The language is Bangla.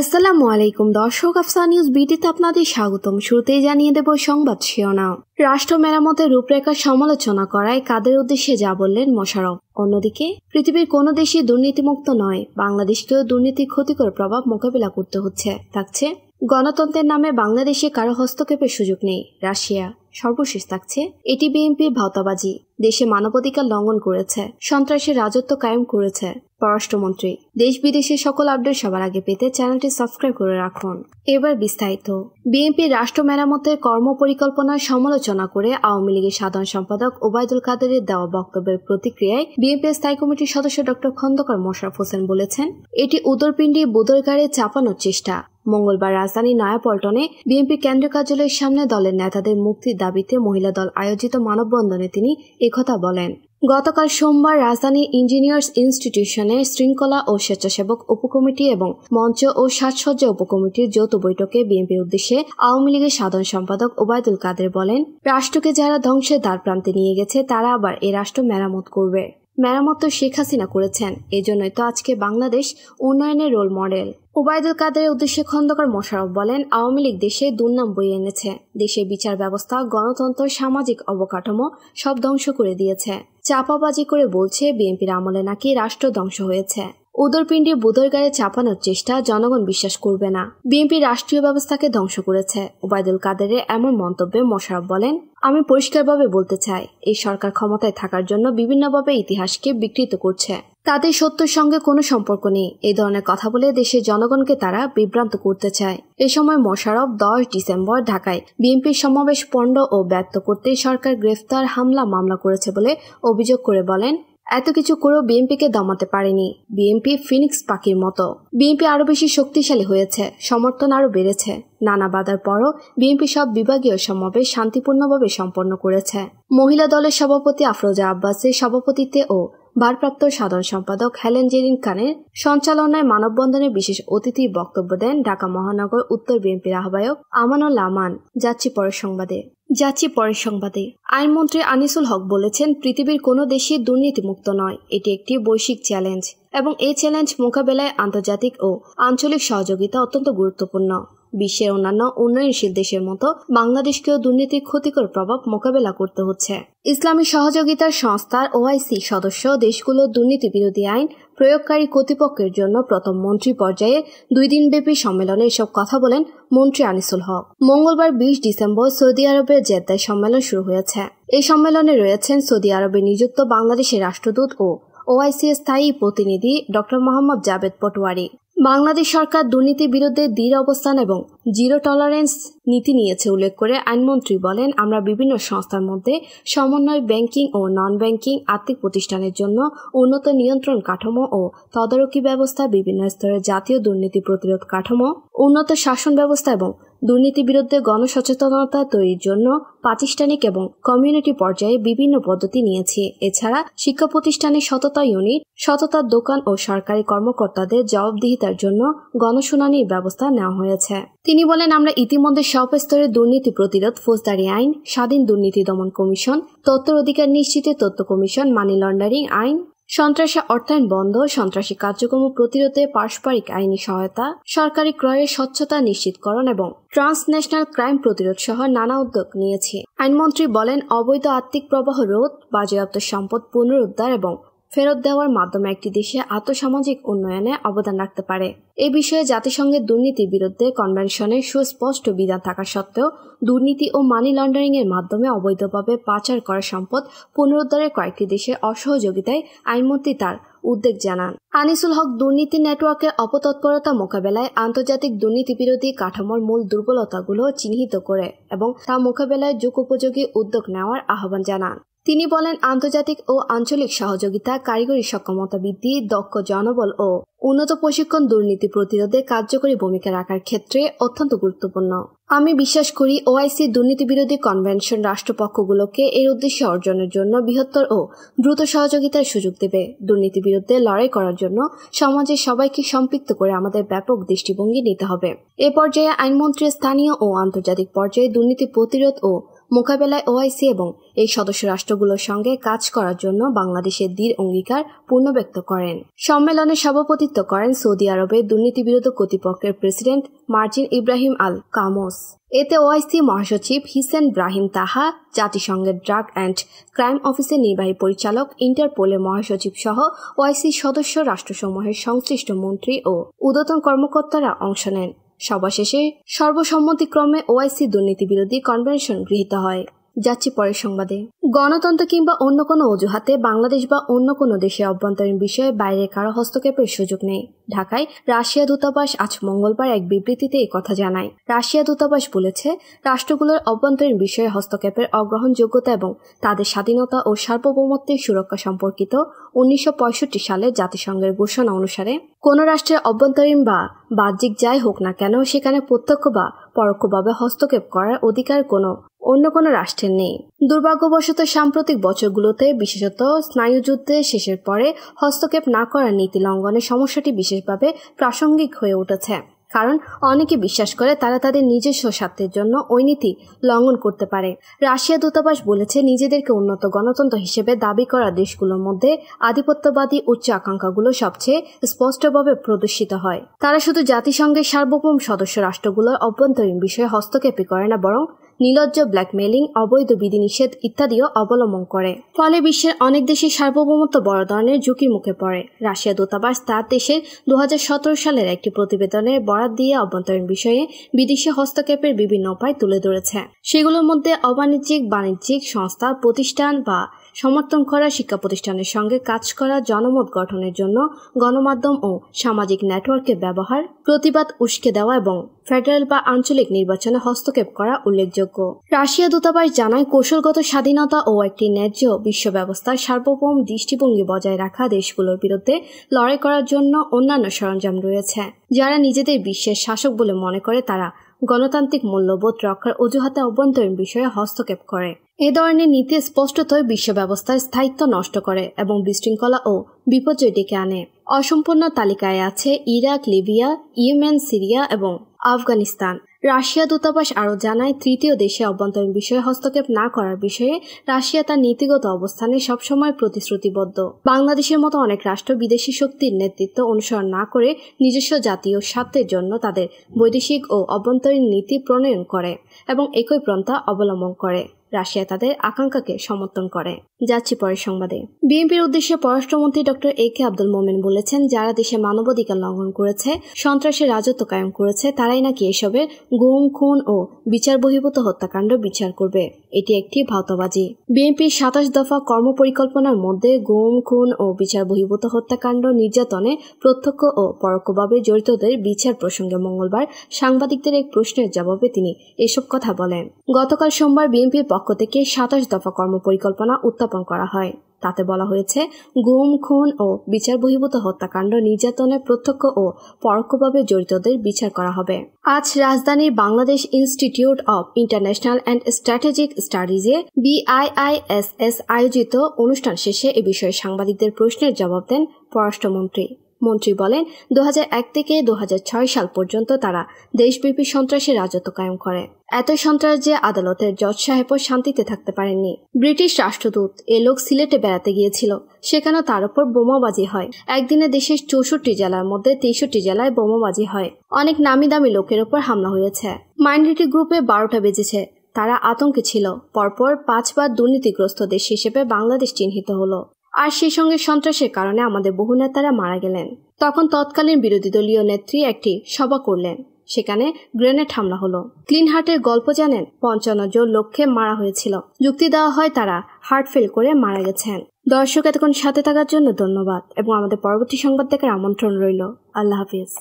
আসসালামু আলাইকুম দর্শক আফসান নিউজ বিটিতে আপনাদের স্বাগতম শুরুতেই জানিয়ে দেব সংবাদ শিরোনাম রাষ্ট্র মেরামতের রূপরেখার সমালোচনা করায় কাদের উদ্দেশ্যে যা বললেন মোশারফ অন্যদিকে পৃথিবীর কোনো দেশে দুর্নীতিমুক্ত নয় বাংলাদেশকেও দুর্নীতির ক্ষতিকর প্রভাব মোকাবিলা করতে হচ্ছে থাকছে গণতন্ত্রের নামে বাংলাদেশে কারো হস্তক্ষেপের সুযোগ নেই রাশিয়া সর্বশেষ থাকছে এটি বিএনপির ভাওতাবাজি দেশে মানবাধিকার লঙ্ঘন করেছে সন্ত্রাসের রাজত্ব কায়েম করেছে পররাষ্ট্রমন্ত্রী দেশ বিদেশের সকল আপডেট সবার আগে পেতে চ্যানেলটি সাবস্ক্রাইব করে রাখুন এবার বিস্তারিত বিএনপির রাষ্ট্র মেরামতের কর্ম পরিকল্পনার সমালোচনা করে আওয়ামী লীগের সাধারণ সম্পাদক ওবায়দুল কাদেরের দেওয়া বক্তব্যের প্রতিক্রিয়ায় বিএনপির স্থায়ী কমিটির সদস্য ডক্টর খন্দকার মোশারফ হোসেন বলেছেন এটি উদরপিণ্ডি বুদরগাড়ে চাপানোর চেষ্টা মঙ্গলবার রাজধানীর নয়াপল্টনে বিএনপি কেন্দ্রীয় কার্যালয়ের সামনে দলের নেতাদের মুক্তির দাবিতে মহিলা দল আয়োজিত মানববন্ধনে তিনি একথা বলেন গতকাল সোমবার রাজধানীর ইঞ্জিনিয়ার্স ইনস্টিটিউশনের শৃঙ্খলা ও স্বেচ্ছাসেবক উপকমিটি এবং মঞ্চ ও সাজসজ্জা উপকমিটির যৌথ বৈঠকে বিএনপির উদ্দেশ্যে আওয়ামী লীগের সাধারণ সম্পাদক ওবায়দুল কাদের বলেন রাষ্ট্রকে যারা ধ্বংসের দ্বারপ্রান্তে নিয়ে গেছে তারা আবার এ রাষ্ট্র মেরামত করবে মেরামত তো শেখ হাসিনা করেছেন এজন্যই তো আজকে বাংলাদেশ উন্নয়নের রোল মডেল ওবায়দুল কাদের উদ্দেশ্যে খন্দকার মোশারফ বলেন আওয়ামী লীগ দেশে দুর্নাম বয়ে এনেছে দেশের বিচার ব্যবস্থা গণতন্ত্র সামাজিক অবকাঠামো সব ধ্বংস করে দিয়েছে চাপাবাজি করে বলছে বিএনপির আমলে নাকি রাষ্ট্র ধ্বংস হয়েছে উদরপিণ্ডে বুধের গায়ে চাপানোর চেষ্টা জনগণ বিশ্বাস করবে না বিএনপি রাষ্ট্রীয় ব্যবস্থাকে ধ্বংস করেছে ওবায়দুল কাদেরের এমন মন্তব্যে মোশারফ বলেন আমি পরিষ্কারভাবে বলতে চাই এই সরকার ক্ষমতায় থাকার জন্য বিভিন্নভাবে ইতিহাসকে বিকৃত করছে তাদের সত্যের সঙ্গে কোনো সম্পর্ক নেই এই ধরনের কথা বলে দেশের জনগণকে তারা বিভ্রান্ত করতে চায় এ সময় মোশারফ দশ ডিসেম্বর ঢাকায় বিএনপির সমাবেশ পণ্ড ও ব্যক্ত করতে সরকার গ্রেফতার হামলা মামলা করেছে বলে অভিযোগ করে বলেন এত কিছু করেও বিএনপিকে দমাতে পারেনি বিএনপি ফিনিক্স পাখির মতো বিএনপি আরও বেশি শক্তিশালী হয়েছে সমর্থন আরো বেড়েছে নানা বাধার পরও বিএনপি সব বিভাগীয় সমাবেশ শান্তিপূর্ণভাবে সম্পন্ন করেছে মহিলা দলের সভাপতি আফরোজা আব্বাসের সভাপতিত্বে ও ভারপ্রাপ্ত সাধারণ সম্পাদক হেলেন জেরিন খানের সঞ্চালনায় মানববন্ধনে বিশেষ অতিথি বক্তব্য দেন ঢাকা মহানগর উত্তর বিএনপির আহ্বায়ক আমানুল আমান যাচ্ছি পরের সংবাদে যাচ্ছি পরের সংবাদে আইনমন্ত্রী আনিসুল হক বলেছেন পৃথিবীর কোনো দেশই দুর্নীতিমুক্ত নয় এটি একটি বৈশ্বিক চ্যালেঞ্জ এবং এই চ্যালেঞ্জ মোকাবেলায় আন্তর্জাতিক ও আঞ্চলিক সহযোগিতা অত্যন্ত গুরুত্বপূর্ণ বিশ্বের অন্যান্য উন্নয়নশীল দেশের মতো বাংলাদেশকেও দুর্নীতির ক্ষতিকর প্রভাব মোকাবেলা করতে হচ্ছে ইসলামী সহযোগিতার সংস্থার ওআইসি সদস্য দেশগুলোর দুর্নীতি বিরোধী আইন প্রয়োগকারী কর্তৃপক্ষের জন্য প্রথম মন্ত্রী পর্যায়ে দুই দিনব্যাপী সম্মেলনে এসব কথা বলেন মন্ত্রী আনিসুল হক মঙ্গলবার বিশ ডিসেম্বর সৌদি আরবের জেদ্দায় সম্মেলন শুরু হয়েছে এই সম্মেলনে রয়েছেন সৌদি আরবে নিযুক্ত বাংলাদেশের রাষ্ট্রদূত ও ওআইসি স্থায়ী প্রতিনিধি ড মোহাম্মদ জাবেদ পটোয়ারি বাংলাদেশ সরকার দুর্নীতির বিরুদ্ধে দৃঢ় অবস্থান এবং জিরো টলারেন্স নীতি নিয়েছে উল্লেখ করে আইনমন্ত্রী বলেন আমরা বিভিন্ন সংস্থার মধ্যে সমন্বয় ব্যাংকিং ও নন ব্যাংকিং আর্থিক প্রতিষ্ঠানের জন্য উন্নত নিয়ন্ত্রণ কাঠামো ও তদারকি ব্যবস্থা বিভিন্ন স্তরের জাতীয় দুর্নীতি প্রতিরোধ কাঠামো উন্নত শাসন ব্যবস্থা এবং দুর্নীতি বিরুদ্ধে গণসচেতনতা তৈরির জন্য প্রাতিষ্ঠানিক এবং কমিউনিটি পর্যায়ে বিভিন্ন পদ্ধতি নিয়েছি এছাড়া শিক্ষা প্রতিষ্ঠানে সততা ইউনিট সততার দোকান ও সরকারি কর্মকর্তাদের জবাবদিহিতার জন্য গণশুনানির ব্যবস্থা নেওয়া হয়েছে তিনি বলেন আমরা ইতিমধ্যে সব স্তরে দুর্নীতি প্রতিরোধ ফৌজদারি আইন স্বাধীন দুর্নীতি দমন কমিশন তথ্য অধিকার নিশ্চিত তথ্য কমিশন মানি লন্ডারিং আইন সন্ত্রাসী অর্থায়ন বন্ধ সন্ত্রাসী কার্যক্রম প্রতিরোধে পারস্পরিক আইনি সহায়তা সরকারি ক্রয়ের স্বচ্ছতা নিশ্চিতকরণ এবং ট্রান্সন্যাশনাল ক্রাইম প্রতিরোধ সহ নানা উদ্যোগ নিয়েছে আইনমন্ত্রী বলেন অবৈধ আর্থিক প্রবাহ রোধ বাজেয়াপ্ত সম্পদ পুনরুদ্ধার এবং ফেরত দেওয়ার মাধ্যমে একটি দেশে আত্মসামাজিক উন্নয়নে অবদান রাখতে পারে এ বিষয়ে জাতিসংঘের দুর্নীতির বিরুদ্ধে কনভেনশনে সুস্পষ্ট বিধান থাকা সত্ত্বেও দুর্নীতি ও মানি লন্ডারিং এর মাধ্যমে অবৈধভাবে পাচার করা সম্পদ পুনরুদ্ধারে কয়েকটি দেশের অসহযোগিতায় আইনমন্ত্রী তার উদ্বেগ জানান আনিসুল হক দুর্নীতি নেটওয়ার্কের অপতৎপরতা মোকাবেলায় আন্তর্জাতিক দুর্নীতি বিরোধী কাঠামোর মূল দুর্বলতাগুলো চিহ্নিত করে এবং তা মোকাবেলায় যুগ উপযোগী উদ্যোগ নেওয়ার আহ্বান জানান তিনি বলেন আন্তর্জাতিক ও আঞ্চলিক সহযোগিতা কারিগরি সক্ষমতা বৃদ্ধি দক্ষ জনবল ও উন্নত প্রশিক্ষণ দুর্নীতি প্রতিরোধে কার্যকরী ভূমিকা রাখার ক্ষেত্রে অত্যন্ত গুরুত্বপূর্ণ আমি বিশ্বাস করি ওআইসি দুর্নীতি বিরোধী কনভেনশন রাষ্ট্রপক্ষগুলোকে এর উদ্দেশ্যে অর্জনের জন্য বৃহত্তর ও দ্রুত সহযোগিতার সুযোগ দেবে দুর্নীতি বিরুদ্ধে লড়াই করার জন্য সমাজের সবাইকে সম্পৃক্ত করে আমাদের ব্যাপক দৃষ্টিভঙ্গি নিতে হবে এ পর্যায়ে আইনমন্ত্রী স্থানীয় ও আন্তর্জাতিক পর্যায়ে দুর্নীতি প্রতিরোধ ও মোকাবেলায় ওআইসি এবং এই সদস্য রাষ্ট্রগুলোর সঙ্গে কাজ করার জন্য বাংলাদেশের দৃঢ় অঙ্গীকার পূর্ণ ব্যক্ত করেন সম্মেলনে সভাপতিত্ব করেন সৌদি আরবের দুর্নীতিবিরোধ কর্তৃপক্ষের president Mazin Ibrahim Al Kamos এতে ওআইসি মহাসচিব হিসেন ব্রাহিম তাহা জাতিসংঘের ড্রাগ অ্যান্ড ক্রাইম অফিসের নির্বাহী পরিচালক ইন্টারপোলের মহাসচিব সহ ওআইসি সদস্য রাষ্ট্রসমূহের সংশ্লিষ্ট মন্ত্রী ও উদতন কর্মকর্তারা অংশ নেন সবশেষে সর্বসম্মতিক্রমে ওআইসি দুর্নীতি বিরোধী কনভেনশন গৃহীত হয় যাচ্ছি পরের সংবাদে গণতন্ত্র কিংবা অন্য কোনো অজুহাতে বাংলাদেশ বা অন্য কোনো দেশে অভ্যন্তরীণ বিষয়ে বাইরে কারো হস্তক্ষেপের সুযোগ নেই ঢাকায় রাশিয়া দূতাবাস আজ মঙ্গলবার এক বিবৃতিতে এই কথা জানায় রাশিয়া দূতাবাস বলেছে রাষ্ট্রগুলোর অভ্যন্তরীণ বিষয়ে হস্তক্ষেপের অগ্রহণযোগ্যতা এবং তাদের স্বাধীনতা ও সার্বভৌমত্বের সুরক্ষা সম্পর্কিত উনিশশো সালে জাতিসংঘের ঘোষণা অনুসারে কোনো রাষ্ট্রের অভ্যন্তরীণ বা বাহ্যিক যাই হোক না কেন সেখানে প্রত্যক্ষ বা পরোক্ষভাবে হস্তক্ষেপ করার অধিকার কোনো অন্য কোনো রাষ্ট্রের নেই দুর্ভাগ্যবশত সাম্প্রতিক বছরগুলোতে বিশেষত স্নায়ুযুদ্ধে শেষের পরে হস্তক্ষেপ না করার নীতি লঙ্ঘনের সমস্যাটি বিশেষভাবে প্রাসঙ্গিক হয়ে উঠেছে কারণ অনেকে বিশ্বাস করে তারা তাদের নিজস্ব স্বার্থের জন্য ওই নীতি লঙ্ঘন করতে পারে রাশিয়া দূতাবাস বলেছে নিজেদেরকে উন্নত গণতন্ত্র হিসেবে দাবি করা দেশগুলোর মধ্যে আধিপত্যবাদী উচ্চ আকাঙ্ক্ষাগুলো সবচেয়ে স্পষ্টভাবে প্রদর্শিত হয় তারা শুধু জাতিসংঘের সার্বভৌম সদস্য রাষ্ট্রগুলোর অভ্যন্তরীণ বিষয়ে হস্তক্ষেপই করে না বরং নিলজ্জ ব্ল্যাকমেলিং অবৈধ বিধিনিষেধ ইত্যাদিও অবলম্বন করে ফলে বিশ্বের অনেক দেশে সার্বভৌমত্ব বড় ধরনের ঝুঁকির মুখে পড়ে রাশিয়া দূতাবাস তার দেশের দু সালের একটি প্রতিবেদনে বরাদ দিয়ে অভ্যন্তরীণ বিষয়ে বিদেশি হস্তক্ষেপের বিভিন্ন উপায় তুলে ধরেছে সেগুলোর মধ্যে অবাণিজ্যিক বাণিজ্যিক সংস্থা প্রতিষ্ঠান বা সমর্থন করা শিক্ষা প্রতিষ্ঠানের সঙ্গে কাজ করা জনমত গঠনের জন্য গণমাধ্যম ও সামাজিক নেটওয়ার্কের ব্যবহার প্রতিবাদ উস্কে দেওয়া এবং ফেডারেল বা আঞ্চলিক নির্বাচনে হস্তক্ষেপ করা উল্লেখযোগ্য রাশিয়া দূতাবাস জানায় কৌশলগত স্বাধীনতা ও একটি ন্যায্য বিশ্ব ব্যবস্থার সার্বভৌম দৃষ্টিভঙ্গি বজায় রাখা দেশগুলোর বিরুদ্ধে লড়াই করার জন্য অন্যান্য সরঞ্জাম রয়েছে যারা নিজেদের বিশ্বের শাসক বলে মনে করে তারা গণতান্ত্রিক মূল্যবোধ রক্ষার অজুহাতে অভ্যন্তরীণ বিষয়ে হস্তক্ষেপ করে এ ধরনের নীতি স্পষ্টতই বিশ্ব ব্যবস্থার স্থায়িত্ব নষ্ট করে এবং বিশৃঙ্খলা ও বিপর্যয় ডেকে আনে অসম্পূর্ণ তালিকায় আছে ইরাক লিবিয়া ইয়েমেন সিরিয়া এবং আফগানিস্তান রাশিয়া দূতাবাস আরও জানায় তৃতীয় দেশে অভ্যন্তরীণ বিষয়ে হস্তক্ষেপ না করার বিষয়ে রাশিয়া তার নীতিগত অবস্থানে সবসময় প্রতিশ্রুতিবদ্ধ বাংলাদেশের মতো অনেক রাষ্ট্র বিদেশি শক্তির নেতৃত্ব অনুসরণ না করে নিজস্ব জাতীয় স্বার্থের জন্য তাদের বৈদেশিক ও অভ্যন্তরীণ নীতি প্রণয়ন করে এবং একই প্রন্থা অবলম্বন করে রাশিয়া তাদের আকাঙ্ক্ষাকে সমর্থন করে যাচ্ছি পরের সংবাদে বিএনপির উদ্দেশ্যে পররাষ্ট্রমন্ত্রী ডক্টর এ কে আব্দুল মোমেন বলেছেন যারা দেশে মানবাধিকার লঙ্ঘন করেছে সন্ত্রাসের রাজত্ব কায়েম করেছে তারাই নাকি এসবে গুম খুন ও বিচার বহির্ভূত হত্যাকাণ্ড বিচার করবে এটি একটি ভাওতাবাজি বিএনপির সাতাশ দফা কর্মপরিকল্পনার মধ্যে গুম খুন ও বিচার বহির্ভূত হত্যাকাণ্ড নির্যাতনে প্রত্যক্ষ ও পরোক্ষভাবে জড়িতদের বিচার প্রসঙ্গে মঙ্গলবার সাংবাদিকদের এক প্রশ্নের জবাবে তিনি এসব কথা বলেন গতকাল সোমবার বিএনপির পক্ষ পক্ষ থেকে সাতাশ দফা কর্মপরিকল্পনা উত্থাপন করা হয় তাতে বলা হয়েছে গুম খুন ও বিচার বহির্ভূত হত্যাকাণ্ড নির্যাতনে প্রত্যক্ষ ও পরোক্ষভাবে জড়িতদের বিচার করা হবে আজ রাজধানীর Bangladesh institute of international and strategic স্টাডিজে বিআইআইএসএস আয়োজিত অনুষ্ঠান শেষে এ বিষয়ে সাংবাদিকদের প্রশ্নের জবাব দেন পররাষ্ট্রমন্ত্রী মন্ত্রী বলেন দু থেকে দু সাল পর্যন্ত তারা দেশব্যাপী সন্ত্রাসের রাজত্ব কায়েম করে এত সন্ত্রাস যে আদালতের জজ সাহেবও শান্তিতে থাকতে পারেননি ব্রিটিশ রাষ্ট্রদূত এ লোক সিলেটে বেড়াতে গিয়েছিল সেখানে তার উপর বোমাবাজি হয় একদিনে দেশের চৌষট্টি জেলার মধ্যে তেষট্টি জেলায় বোমাবাজি হয় অনেক নামি দামি লোকের উপর হামলা হয়েছে মাইনরিটি গ্রুপে বারোটা বেজেছে তারা আতঙ্কে ছিল পরপর পাঁচবার দুর্নীতিগ্রস্ত দেশ হিসেবে বাংলাদেশ চিহ্নিত হলো আর সেই সঙ্গে সন্ত্রাসের কারণে আমাদের বহু নেতারা মারা গেলেন তখন তৎকালীন বিরোধী দলীয় নেত্রী একটি সভা করলেন সেখানে গ্রেনেড হামলা হলো ক্লিন হার্টের গল্প জানেন পঞ্চান্ন জন লক্ষ্যে মারা হয়েছিল যুক্তি দেওয়া হয় তারা হার্ট ফেল করে মারা গেছেন দর্শক এতক্ষণ সাথে থাকার জন্য ধন্যবাদ এবং আমাদের পরবর্তী সংবাদ দেখার আমন্ত্রণ রইল আল্লাহ হাফিজ